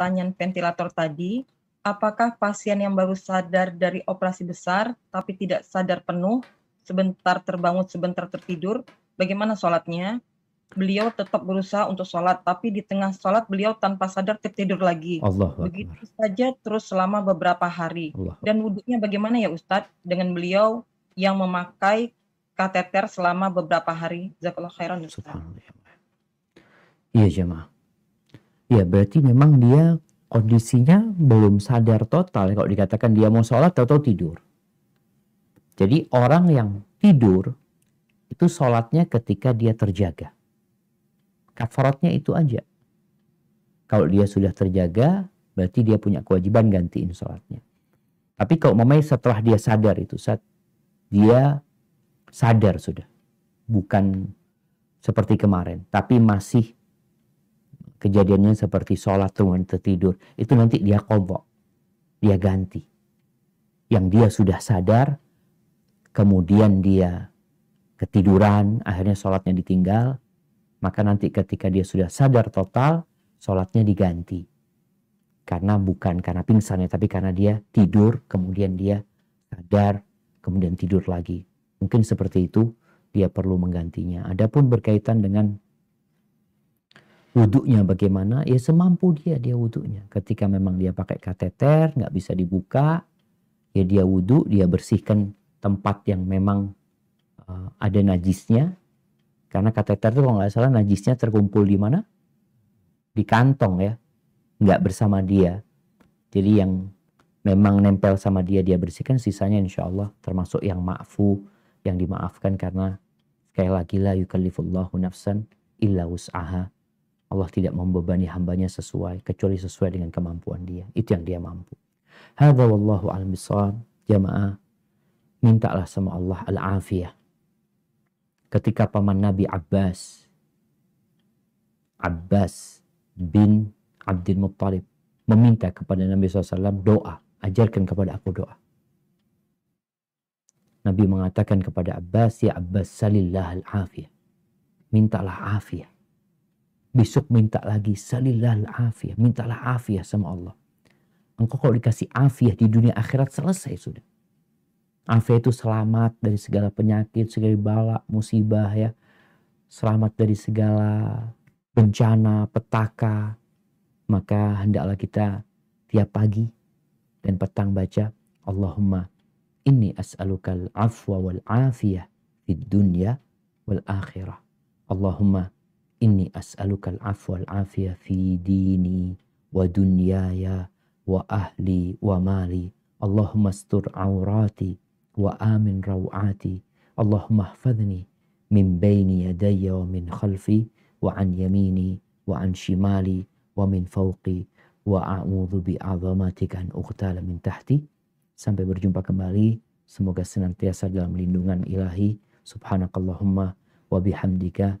pertanyaan ventilator tadi, apakah pasien yang baru sadar dari operasi besar tapi tidak sadar penuh, sebentar terbangun, sebentar tertidur, bagaimana sholatnya? Beliau tetap berusaha untuk sholat, tapi di tengah sholat beliau tanpa sadar tertidur lagi. Allah Begitu Allah. saja terus selama beberapa hari. Allah. Dan wudhunya bagaimana ya Ustadz? Dengan beliau yang memakai kateter selama beberapa hari. Jazakallah khairan Ustadz. Ya iya jemaah. Ya berarti memang dia kondisinya belum sadar total ya, kalau dikatakan dia mau sholat atau tidur. Jadi orang yang tidur itu sholatnya ketika dia terjaga. Kafaratnya itu aja. Kalau dia sudah terjaga berarti dia punya kewajiban gantiin sholatnya. Tapi kalau memang setelah dia sadar itu saat dia sadar sudah. Bukan seperti kemarin tapi masih kejadiannya seperti sholat temuan, tertidur itu nanti dia kobok dia ganti yang dia sudah sadar kemudian dia ketiduran akhirnya sholatnya ditinggal maka nanti ketika dia sudah sadar total sholatnya diganti karena bukan karena pingsannya tapi karena dia tidur kemudian dia sadar kemudian tidur lagi mungkin seperti itu dia perlu menggantinya adapun berkaitan dengan wudhunya bagaimana ya semampu dia dia wudhunya ketika memang dia pakai kateter nggak bisa dibuka ya dia wudhu dia bersihkan tempat yang memang uh, ada najisnya karena kateter itu kalau nggak salah najisnya terkumpul di mana di kantong ya nggak bersama dia jadi yang memang nempel sama dia dia bersihkan sisanya insya Allah termasuk yang maafu yang dimaafkan karena sekali lagi la yukallifullahu nafsan illa usaha Allah tidak membebani hambanya sesuai kecuali sesuai dengan kemampuan dia. Itu yang dia mampu. Hadza wallahu al-misab Jamaah mintalah sama Allah al-afiyah. Ketika paman Nabi Abbas Abbas bin Abdul Muttalib meminta kepada Nabi SAW doa. Ajarkan kepada aku doa. Nabi mengatakan kepada Abbas, Ya Abbas, salillah al-afiyah. Mintalah afiyah Besok minta lagi, salilal afiyah. Mintalah afiyah sama Allah. Engkau kalau dikasih afiyah di dunia akhirat selesai sudah. Afiyah itu selamat dari segala penyakit, segala bala, musibah ya. Selamat dari segala bencana, petaka. Maka hendaklah kita tiap pagi dan petang baca Allahumma ini as'alukal afwa wal afiyah di dunia wal akhirah. Allahumma Inni as'alukal afwal afiyah fi dini wa dunyaya wa ahli wa mali. Allahumma astur aurati wa amin rawati. Allahumma hafadni min baini yadayya wa min khalfi wa an yamini wa an shimali wa min fauqi wa a'udhu bi'azamatika an uqtala min tahti. Sampai berjumpa kembali. Semoga senantiasa dalam lindungan ilahi. Subhanakallahumma wa bihamdika